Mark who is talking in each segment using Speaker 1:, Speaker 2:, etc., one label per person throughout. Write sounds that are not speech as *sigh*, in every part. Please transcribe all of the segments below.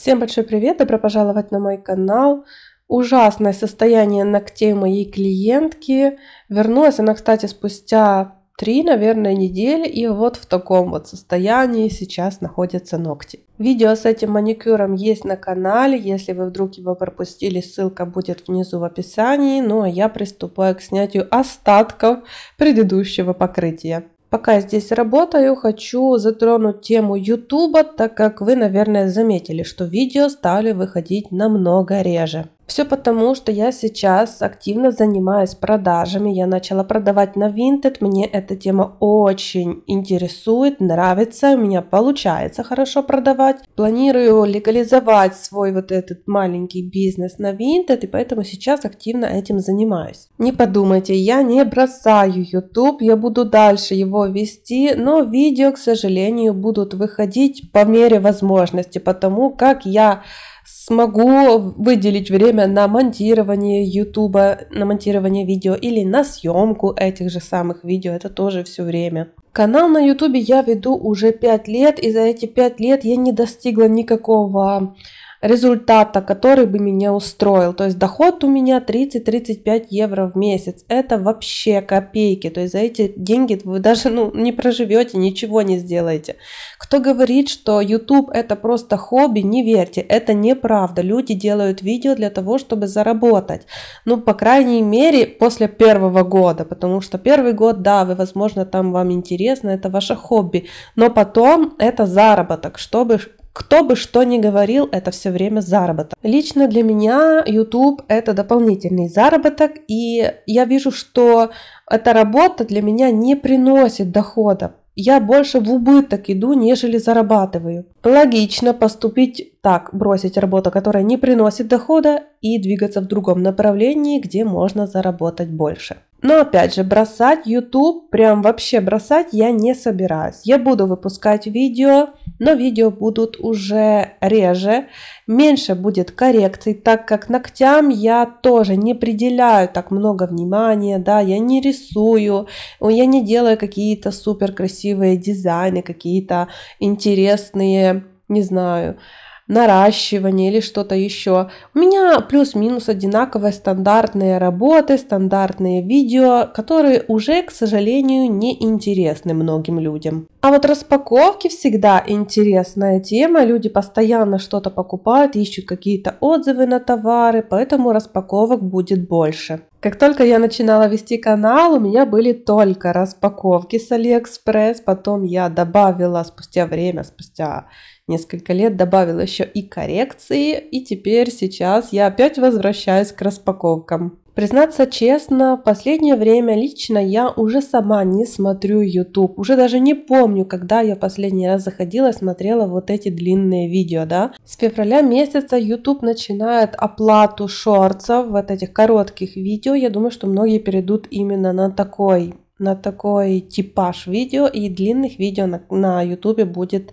Speaker 1: Всем большой привет, добро пожаловать на мой канал. Ужасное состояние ногтей моей клиентки. Вернулась она, кстати, спустя три, наверное, недели, и вот в таком вот состоянии сейчас находятся ногти. Видео с этим маникюром есть на канале, если вы вдруг его пропустили, ссылка будет внизу в описании. Ну а я приступаю к снятию остатков предыдущего покрытия. Пока здесь работаю, хочу затронуть тему YouTube, так как вы, наверное, заметили, что видео стали выходить намного реже. Все потому, что я сейчас активно занимаюсь продажами. Я начала продавать на Винтед, Мне эта тема очень интересует, нравится. У меня получается хорошо продавать. Планирую легализовать свой вот этот маленький бизнес на Винтед, И поэтому сейчас активно этим занимаюсь. Не подумайте, я не бросаю YouTube. Я буду дальше его вести. Но видео, к сожалению, будут выходить по мере возможности. Потому как я смогу выделить время на монтирование YouTube, на монтирование видео или на съемку этих же самых видео, это тоже все время. Канал на YouTube я веду уже 5 лет, и за эти 5 лет я не достигла никакого результата, который бы меня устроил. То есть доход у меня 30-35 евро в месяц. Это вообще копейки. То есть за эти деньги вы даже ну, не проживете, ничего не сделаете. Кто говорит, что YouTube это просто хобби, не верьте, это неправда. Люди делают видео для того, чтобы заработать. Ну, по крайней мере, после первого года, потому что первый год, да, вы, возможно, там вам интересно, это ваше хобби, но потом это заработок, чтобы кто бы что ни говорил, это все время заработок. Лично для меня YouTube это дополнительный заработок, и я вижу, что эта работа для меня не приносит дохода. Я больше в убыток иду, нежели зарабатываю. Логично поступить так, бросить работу, которая не приносит дохода, и двигаться в другом направлении, где можно заработать больше. Но опять же, бросать YouTube, прям вообще бросать я не собираюсь. Я буду выпускать видео, но видео будут уже реже, меньше будет коррекций, так как ногтям я тоже не приделяю так много внимания, да, я не рисую, я не делаю какие-то супер красивые дизайны, какие-то интересные, не знаю, наращивание или что-то еще. У меня плюс-минус одинаковые стандартные работы, стандартные видео, которые уже, к сожалению, не интересны многим людям. А вот распаковки всегда интересная тема. Люди постоянно что-то покупают, ищут какие-то отзывы на товары, поэтому распаковок будет больше. Как только я начинала вести канал, у меня были только распаковки с Алиэкспресс, потом я добавила спустя время, спустя несколько лет добавила еще и коррекции, и теперь сейчас я опять возвращаюсь к распаковкам. Признаться честно, в последнее время лично я уже сама не смотрю YouTube. Уже даже не помню, когда я последний раз заходила, смотрела вот эти длинные видео, да. С февраля месяца YouTube начинает оплату шорцев, вот этих коротких видео. Я думаю, что многие перейдут именно на такой на такой типаж видео и длинных видео на, на YouTube будет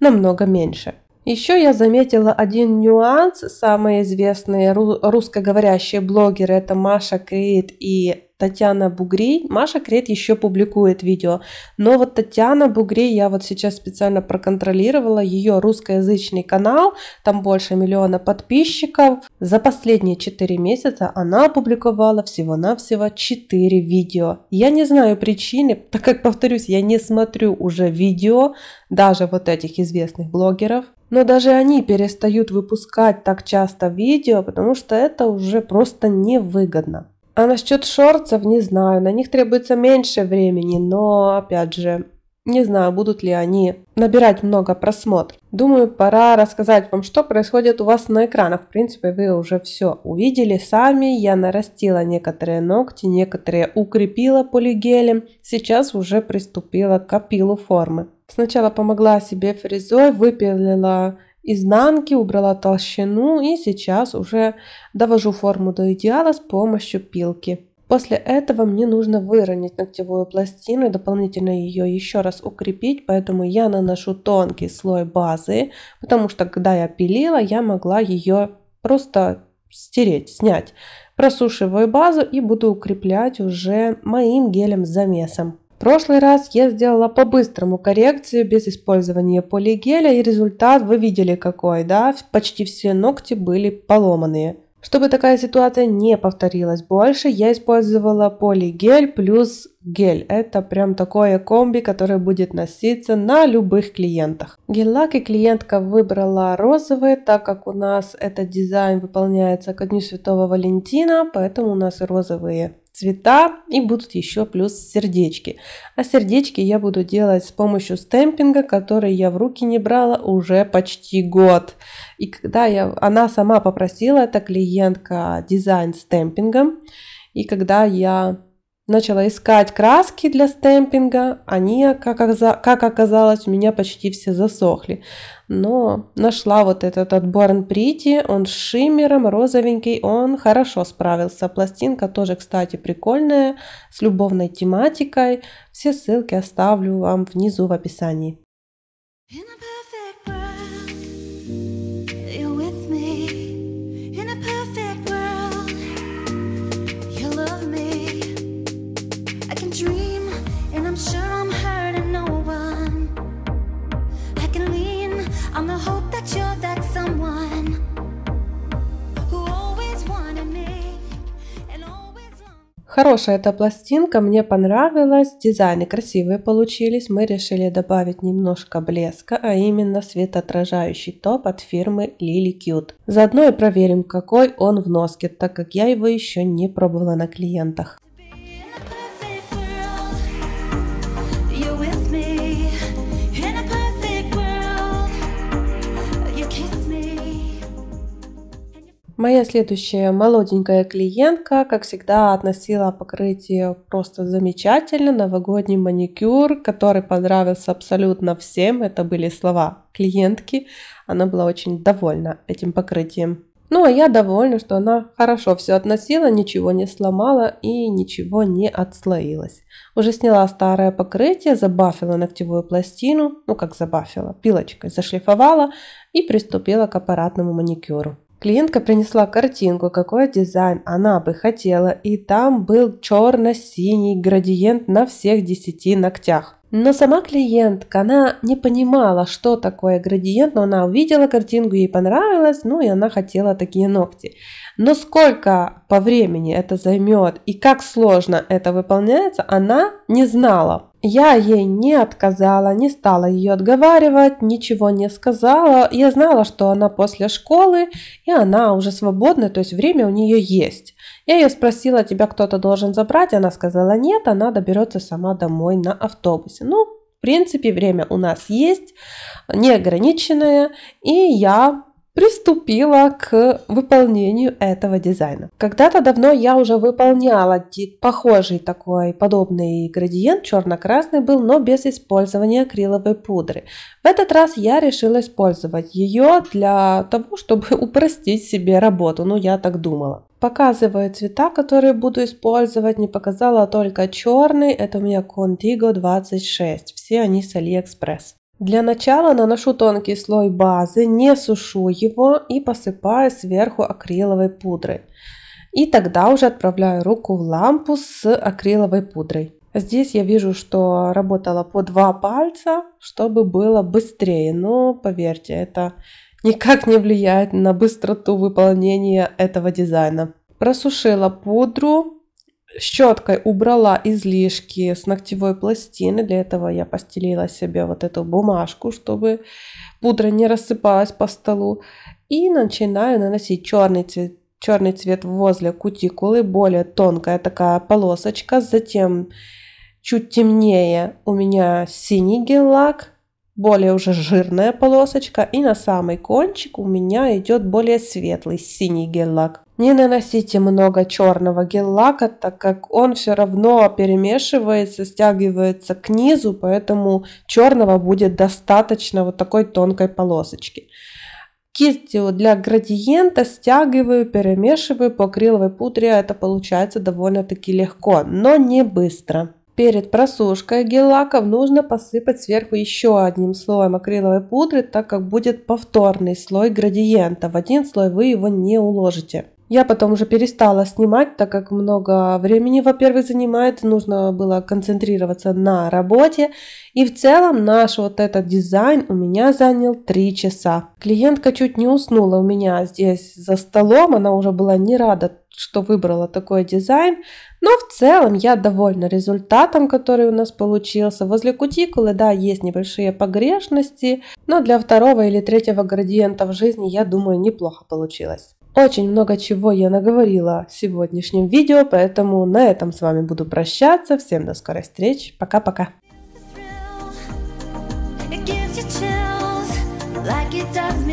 Speaker 1: намного меньше. Еще я заметила один нюанс. Самые известные русскоговорящие блогеры это Маша Крид и Татьяна Бугрей, Маша Крет еще публикует видео, но вот Татьяна Бугрей, я вот сейчас специально проконтролировала ее русскоязычный канал, там больше миллиона подписчиков. За последние 4 месяца она опубликовала всего-навсего 4 видео. Я не знаю причины, так как, повторюсь, я не смотрю уже видео даже вот этих известных блогеров, но даже они перестают выпускать так часто видео, потому что это уже просто невыгодно. А насчет шорцев не знаю, на них требуется меньше времени, но опять же, не знаю, будут ли они набирать много просмотров. Думаю, пора рассказать вам, что происходит у вас на экранах. В принципе, вы уже все увидели сами. Я нарастила некоторые ногти, некоторые укрепила полигелем. Сейчас уже приступила к опилу формы. Сначала помогла себе фрезой, выпилила изнанки, убрала толщину и сейчас уже довожу форму до идеала с помощью пилки. После этого мне нужно выровнять ногтевую пластину и дополнительно ее еще раз укрепить, поэтому я наношу тонкий слой базы, потому что когда я пилила, я могла ее просто стереть, снять. Просушиваю базу и буду укреплять уже моим гелем с замесом. В прошлый раз я сделала по-быстрому коррекцию без использования полигеля, и результат вы видели какой, да? Почти все ногти были поломанные. Чтобы такая ситуация не повторилась больше, я использовала полигель плюс гель. Это прям такое комби, которое будет носиться на любых клиентах. Гель-лак и клиентка выбрала розовый, так как у нас этот дизайн выполняется ко Дню Святого Валентина, поэтому у нас и розовые цвета и будут еще плюс сердечки. А сердечки я буду делать с помощью стемпинга, который я в руки не брала уже почти год. И когда я, она сама попросила, эта клиентка дизайн стемпингом, и когда я Начала искать краски для стемпинга. Они, как, оказалось, у меня почти все засохли. Но нашла вот этот от Born Pretty. Он с шиммером, розовенький. Он хорошо справился. Пластинка тоже, кстати, прикольная. С любовной тематикой. Все ссылки оставлю вам внизу в описании. In a Хорошая эта пластинка, мне понравилась, дизайны красивые получились. Мы решили добавить немножко блеска, а именно светоотражающий топ от фирмы Lily Cute. Заодно и проверим, какой он в носке, так как я его еще не пробовала на клиентах. Моя следующая молоденькая клиентка, как всегда, относила покрытие просто замечательно. Новогодний маникюр, который понравился абсолютно всем, это были слова клиентки. Она была очень довольна этим покрытием. Ну а я довольна, что она хорошо все относила, ничего не сломала и ничего не отслоилась. Уже сняла старое покрытие, забафила ногтевую пластину, ну как забафила, пилочкой зашлифовала и приступила к аппаратному маникюру. Клиентка принесла картинку, какой дизайн она бы хотела, и там был черно-синий градиент на всех десяти ногтях. Но сама клиентка, она не понимала, что такое градиент, но она увидела картинку, ей понравилось, ну и она хотела такие ногти. Но сколько по времени это займет и как сложно это выполняется, она не знала. Я ей не отказала, не стала ее отговаривать, ничего не сказала. Я знала, что она после школы, и она уже свободна, то есть время у нее есть. Я ее спросила, тебя кто-то должен забрать, она сказала нет, она доберется сама домой на автобусе. Ну, в принципе, время у нас есть, неограниченное, и я приступила к выполнению этого дизайна. Когда-то давно я уже выполняла похожий такой подобный градиент, черно-красный был, но без использования акриловой пудры. В этот раз я решила использовать ее для того, чтобы *laughs* упростить себе работу, ну я так думала. Показываю цвета, которые буду использовать, не показала только черный, это у меня Contigo 26, все они с Алиэкспресс. Для начала наношу тонкий слой базы, не сушу его и посыпаю сверху акриловой пудрой. И тогда уже отправляю руку в лампу с акриловой пудрой. Здесь я вижу, что работала по два пальца, чтобы было быстрее. Но поверьте, это никак не влияет на быстроту выполнения этого дизайна. Просушила пудру, щеткой убрала излишки с ногтевой пластины. Для этого я постелила себе вот эту бумажку, чтобы пудра не рассыпалась по столу. И начинаю наносить черный цвет, черный цвет возле кутикулы, более тонкая такая полосочка. Затем чуть темнее у меня синий гель-лак более уже жирная полосочка и на самый кончик у меня идет более светлый синий гель-лак. Не наносите много черного гель-лака, так как он все равно перемешивается, стягивается к низу, поэтому черного будет достаточно вот такой тонкой полосочки. Кистью для градиента стягиваю, перемешиваю по акриловой пудре, а это получается довольно-таки легко, но не быстро. Перед просушкой гель-лаков нужно посыпать сверху еще одним слоем акриловой пудры, так как будет повторный слой градиента. В один слой вы его не уложите. Я потом уже перестала снимать, так как много времени, во-первых, занимает, нужно было концентрироваться на работе. И в целом наш вот этот дизайн у меня занял 3 часа. Клиентка чуть не уснула у меня здесь за столом, она уже была не рада, что выбрала такой дизайн. Но в целом я довольна результатом, который у нас получился. Возле кутикулы, да, есть небольшие погрешности, но для второго или третьего градиента в жизни, я думаю, неплохо получилось. Очень много чего я наговорила в сегодняшнем видео, поэтому на этом с вами буду прощаться. Всем до скорой встреч. Пока-пока. like it does